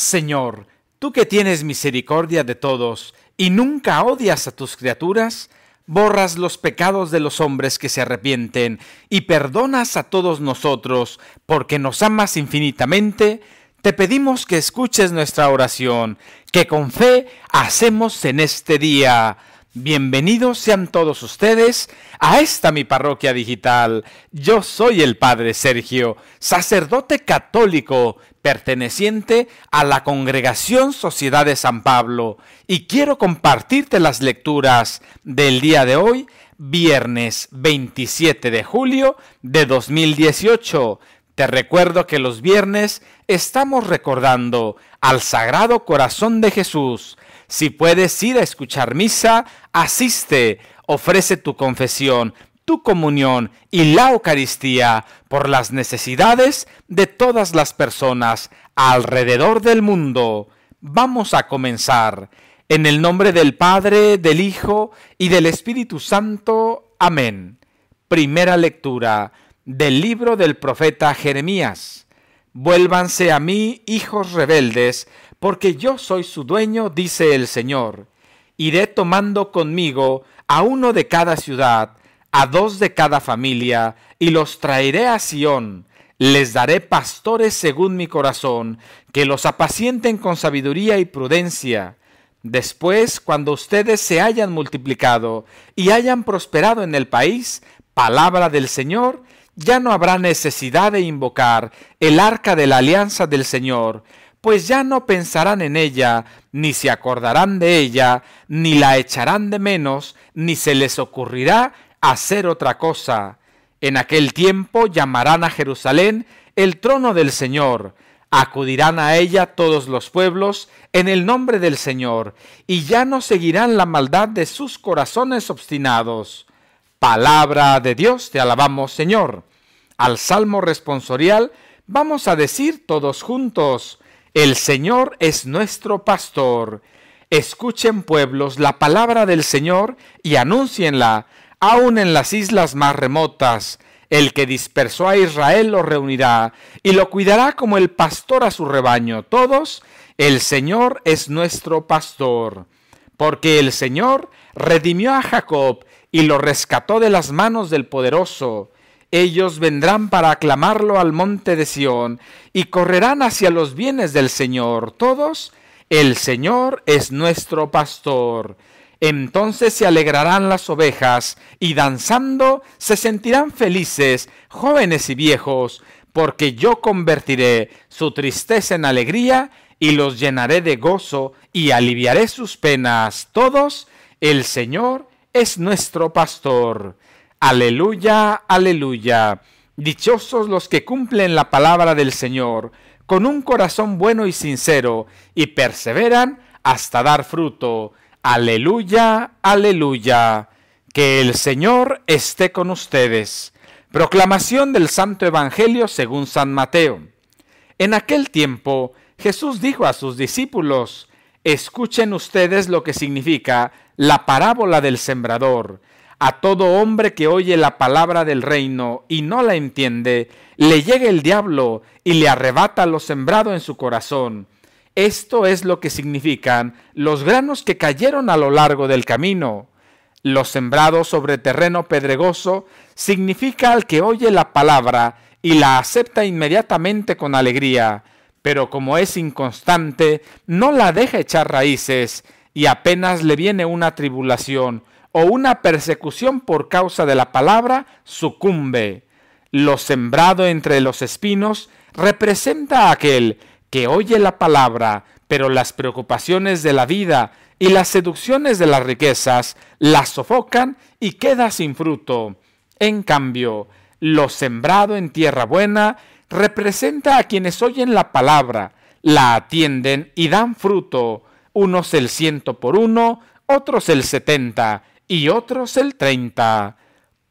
Señor, tú que tienes misericordia de todos y nunca odias a tus criaturas, borras los pecados de los hombres que se arrepienten y perdonas a todos nosotros, porque nos amas infinitamente, te pedimos que escuches nuestra oración, que con fe hacemos en este día. Bienvenidos sean todos ustedes a esta mi parroquia digital. Yo soy el Padre Sergio, sacerdote católico perteneciente a la Congregación Sociedad de San Pablo y quiero compartirte las lecturas del día de hoy, viernes 27 de julio de 2018. Te recuerdo que los viernes estamos recordando al Sagrado Corazón de Jesús si puedes ir a escuchar misa, asiste, ofrece tu confesión, tu comunión y la Eucaristía por las necesidades de todas las personas alrededor del mundo. Vamos a comenzar. En el nombre del Padre, del Hijo y del Espíritu Santo. Amén. Primera lectura del libro del profeta Jeremías. Vuélvanse a mí, hijos rebeldes, porque yo soy su dueño, dice el Señor. Iré tomando conmigo a uno de cada ciudad, a dos de cada familia, y los traeré a Sión. Les daré pastores según mi corazón, que los apacienten con sabiduría y prudencia. Después, cuando ustedes se hayan multiplicado y hayan prosperado en el país, palabra del Señor, ya no habrá necesidad de invocar el arca de la alianza del Señor, pues ya no pensarán en ella, ni se acordarán de ella, ni la echarán de menos, ni se les ocurrirá hacer otra cosa. En aquel tiempo llamarán a Jerusalén el trono del Señor, acudirán a ella todos los pueblos en el nombre del Señor, y ya no seguirán la maldad de sus corazones obstinados. Palabra de Dios, te alabamos Señor. Al Salmo responsorial vamos a decir todos juntos, el Señor es nuestro pastor. Escuchen pueblos la palabra del Señor y anúncienla, aun en las islas más remotas. El que dispersó a Israel lo reunirá y lo cuidará como el pastor a su rebaño. Todos, el Señor es nuestro pastor. Porque el Señor redimió a Jacob y lo rescató de las manos del poderoso. Ellos vendrán para aclamarlo al monte de Sión y correrán hacia los bienes del Señor. Todos, el Señor es nuestro pastor. Entonces se alegrarán las ovejas y danzando se sentirán felices, jóvenes y viejos, porque yo convertiré su tristeza en alegría y los llenaré de gozo y aliviaré sus penas. Todos, el Señor es nuestro pastor. Aleluya, aleluya. Dichosos los que cumplen la palabra del Señor con un corazón bueno y sincero y perseveran hasta dar fruto. Aleluya, aleluya. Que el Señor esté con ustedes. Proclamación del Santo Evangelio según San Mateo. En aquel tiempo Jesús dijo a sus discípulos, Escuchen ustedes lo que significa la parábola del sembrador a todo hombre que oye la palabra del reino y no la entiende, le llega el diablo y le arrebata lo sembrado en su corazón. Esto es lo que significan los granos que cayeron a lo largo del camino. Los sembrados sobre terreno pedregoso significa al que oye la palabra y la acepta inmediatamente con alegría, pero como es inconstante, no la deja echar raíces y apenas le viene una tribulación o una persecución por causa de la palabra sucumbe. Lo sembrado entre los espinos representa a aquel que oye la palabra, pero las preocupaciones de la vida y las seducciones de las riquezas la sofocan y queda sin fruto. En cambio, lo sembrado en tierra buena representa a quienes oyen la palabra, la atienden y dan fruto, unos el ciento por uno, otros el setenta y otros el 30.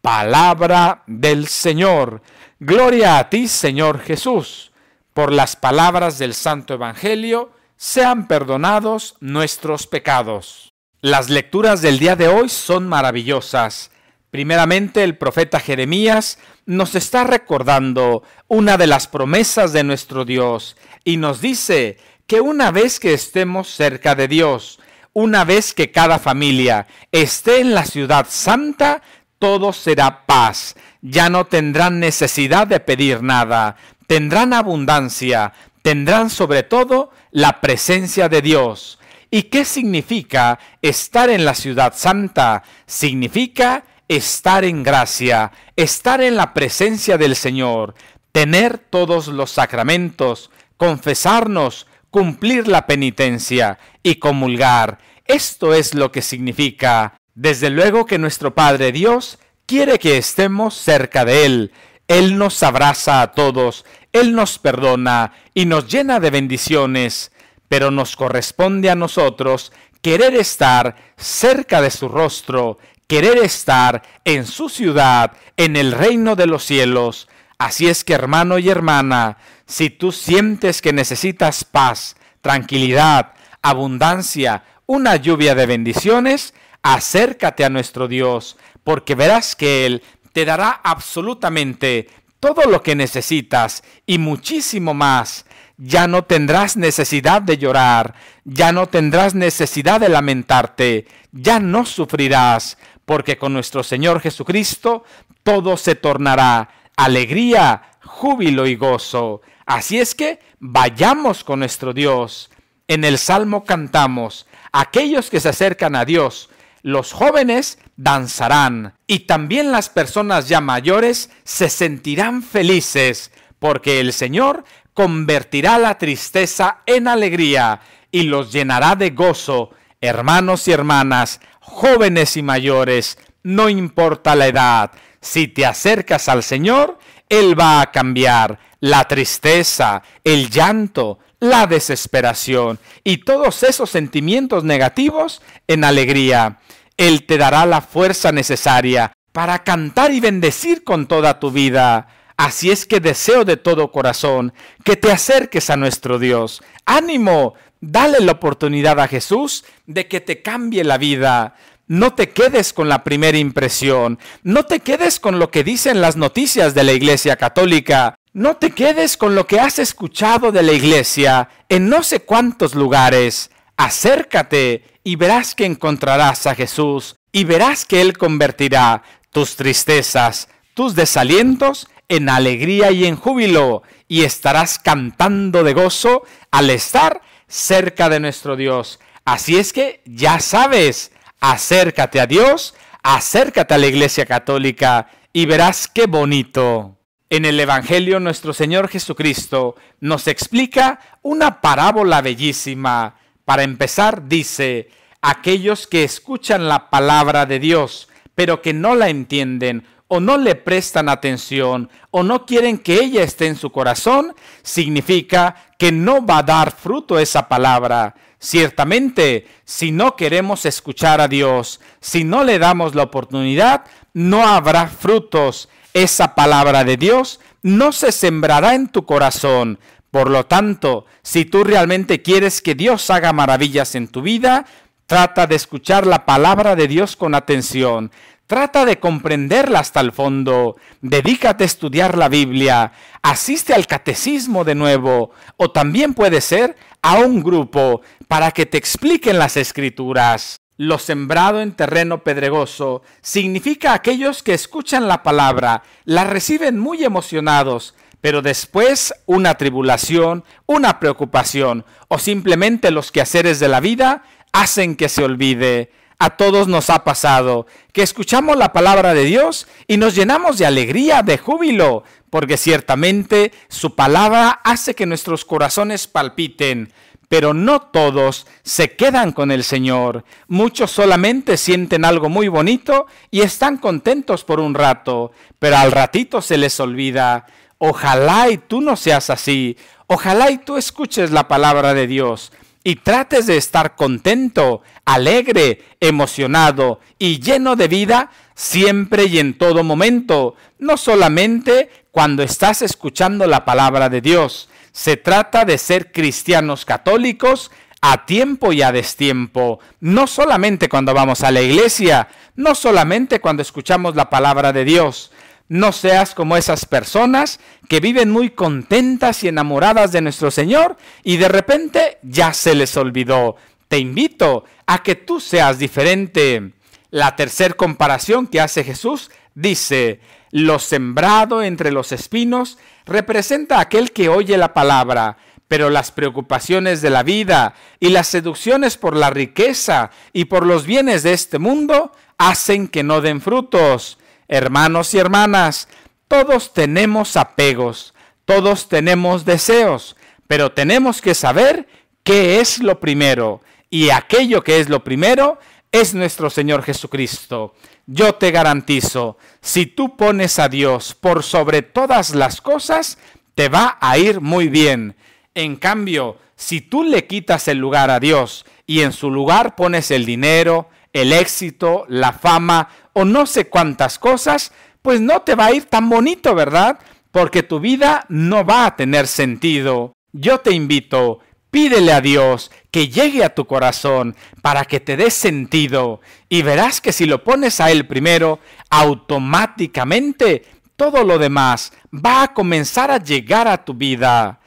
Palabra del Señor. Gloria a ti, Señor Jesús. Por las palabras del Santo Evangelio, sean perdonados nuestros pecados. Las lecturas del día de hoy son maravillosas. Primeramente, el profeta Jeremías nos está recordando una de las promesas de nuestro Dios y nos dice que una vez que estemos cerca de Dios, una vez que cada familia esté en la ciudad santa, todo será paz. Ya no tendrán necesidad de pedir nada, tendrán abundancia, tendrán sobre todo la presencia de Dios. ¿Y qué significa estar en la ciudad santa? Significa estar en gracia, estar en la presencia del Señor, tener todos los sacramentos, confesarnos, cumplir la penitencia y comulgar. Esto es lo que significa. Desde luego que nuestro Padre Dios quiere que estemos cerca de Él. Él nos abraza a todos, Él nos perdona y nos llena de bendiciones, pero nos corresponde a nosotros querer estar cerca de su rostro, querer estar en su ciudad, en el reino de los cielos. Así es que hermano y hermana, si tú sientes que necesitas paz, tranquilidad, abundancia, una lluvia de bendiciones, acércate a nuestro Dios, porque verás que Él te dará absolutamente todo lo que necesitas y muchísimo más. Ya no tendrás necesidad de llorar, ya no tendrás necesidad de lamentarte, ya no sufrirás, porque con nuestro Señor Jesucristo todo se tornará alegría, júbilo y gozo. Así es que vayamos con nuestro Dios. En el Salmo cantamos, aquellos que se acercan a Dios, los jóvenes danzarán y también las personas ya mayores se sentirán felices, porque el Señor convertirá la tristeza en alegría y los llenará de gozo, hermanos y hermanas, jóvenes y mayores, no importa la edad, si te acercas al Señor, Él va a cambiar la tristeza, el llanto, la desesperación y todos esos sentimientos negativos en alegría. Él te dará la fuerza necesaria para cantar y bendecir con toda tu vida. Así es que deseo de todo corazón que te acerques a nuestro Dios. Ánimo, dale la oportunidad a Jesús de que te cambie la vida. No te quedes con la primera impresión, no te quedes con lo que dicen las noticias de la Iglesia Católica. No te quedes con lo que has escuchado de la iglesia en no sé cuántos lugares. Acércate y verás que encontrarás a Jesús y verás que Él convertirá tus tristezas, tus desalientos en alegría y en júbilo, y estarás cantando de gozo al estar cerca de nuestro Dios. Así es que ya sabes, acércate a Dios, acércate a la Iglesia Católica y verás qué bonito. En el Evangelio nuestro Señor Jesucristo nos explica una parábola bellísima. Para empezar, dice, aquellos que escuchan la palabra de Dios, pero que no la entienden o no le prestan atención o no quieren que ella esté en su corazón, significa que no va a dar fruto esa palabra. Ciertamente, si no queremos escuchar a Dios, si no le damos la oportunidad, no habrá frutos esa palabra de Dios no se sembrará en tu corazón. Por lo tanto, si tú realmente quieres que Dios haga maravillas en tu vida, trata de escuchar la palabra de Dios con atención. Trata de comprenderla hasta el fondo. Dedícate a estudiar la Biblia. Asiste al catecismo de nuevo. O también puede ser a un grupo para que te expliquen las escrituras. Lo sembrado en terreno pedregoso significa aquellos que escuchan la palabra, la reciben muy emocionados, pero después una tribulación, una preocupación o simplemente los quehaceres de la vida hacen que se olvide. A todos nos ha pasado que escuchamos la palabra de Dios y nos llenamos de alegría, de júbilo, porque ciertamente su palabra hace que nuestros corazones palpiten pero no todos se quedan con el Señor. Muchos solamente sienten algo muy bonito y están contentos por un rato, pero al ratito se les olvida. Ojalá y tú no seas así. Ojalá y tú escuches la palabra de Dios y trates de estar contento, alegre, emocionado y lleno de vida siempre y en todo momento, no solamente cuando estás escuchando la palabra de Dios. Se trata de ser cristianos católicos a tiempo y a destiempo, no solamente cuando vamos a la iglesia, no solamente cuando escuchamos la palabra de Dios. No seas como esas personas que viven muy contentas y enamoradas de nuestro Señor y de repente ya se les olvidó. Te invito a que tú seas diferente. La tercer comparación que hace Jesús dice, lo sembrado entre los espinos representa aquel que oye la palabra, pero las preocupaciones de la vida y las seducciones por la riqueza y por los bienes de este mundo hacen que no den frutos. Hermanos y hermanas, todos tenemos apegos, todos tenemos deseos, pero tenemos que saber qué es lo primero. Y aquello que es lo primero es nuestro Señor Jesucristo. Yo te garantizo, si tú pones a Dios por sobre todas las cosas, te va a ir muy bien. En cambio, si tú le quitas el lugar a Dios y en su lugar pones el dinero, el éxito, la fama o no sé cuántas cosas, pues no te va a ir tan bonito, ¿verdad? Porque tu vida no va a tener sentido. Yo te invito Pídele a Dios que llegue a tu corazón para que te dé sentido y verás que si lo pones a Él primero, automáticamente todo lo demás va a comenzar a llegar a tu vida.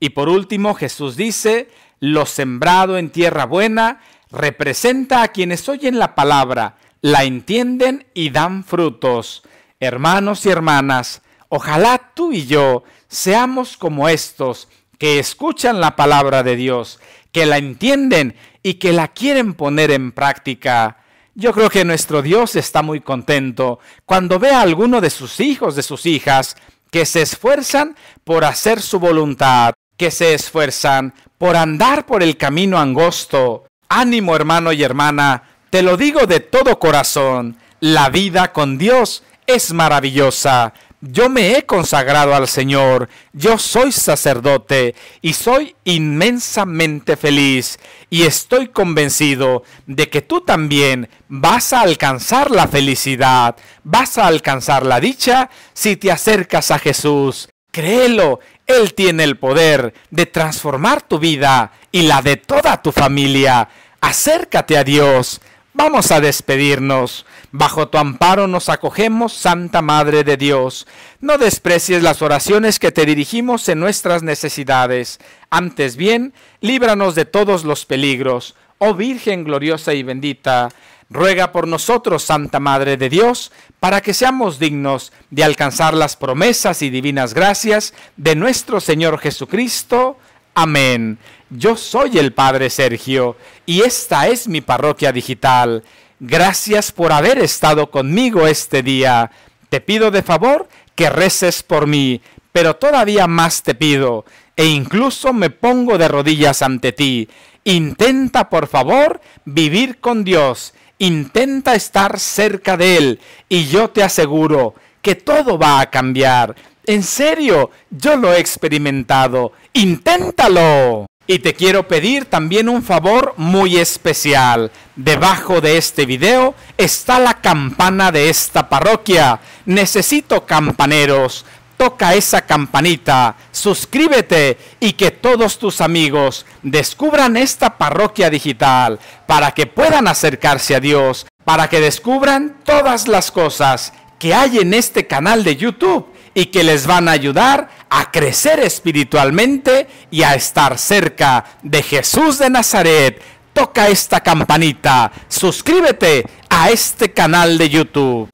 Y por último, Jesús dice, lo sembrado en tierra buena representa a quienes oyen la palabra, la entienden y dan frutos. Hermanos y hermanas, ojalá tú y yo seamos como estos que escuchan la palabra de Dios, que la entienden y que la quieren poner en práctica. Yo creo que nuestro Dios está muy contento cuando ve a alguno de sus hijos, de sus hijas, que se esfuerzan por hacer su voluntad, que se esfuerzan por andar por el camino angosto. Ánimo hermano y hermana, te lo digo de todo corazón, la vida con Dios es maravillosa yo me he consagrado al Señor, yo soy sacerdote y soy inmensamente feliz y estoy convencido de que tú también vas a alcanzar la felicidad, vas a alcanzar la dicha si te acercas a Jesús. Créelo, Él tiene el poder de transformar tu vida y la de toda tu familia. Acércate a Dios Vamos a despedirnos. Bajo tu amparo nos acogemos, Santa Madre de Dios. No desprecies las oraciones que te dirigimos en nuestras necesidades. Antes bien, líbranos de todos los peligros. Oh Virgen gloriosa y bendita, ruega por nosotros, Santa Madre de Dios, para que seamos dignos de alcanzar las promesas y divinas gracias de nuestro Señor Jesucristo. Amén. Yo soy el Padre Sergio y esta es mi parroquia digital. Gracias por haber estado conmigo este día. Te pido de favor que reces por mí, pero todavía más te pido, e incluso me pongo de rodillas ante ti. Intenta, por favor, vivir con Dios, intenta estar cerca de Él, y yo te aseguro que todo va a cambiar. En serio, yo lo he experimentado. ¡Inténtalo! Y te quiero pedir también un favor muy especial. Debajo de este video está la campana de esta parroquia. Necesito campaneros. Toca esa campanita, suscríbete y que todos tus amigos descubran esta parroquia digital para que puedan acercarse a Dios, para que descubran todas las cosas que hay en este canal de YouTube y que les van a ayudar a crecer espiritualmente y a estar cerca de Jesús de Nazaret. Toca esta campanita, suscríbete a este canal de YouTube.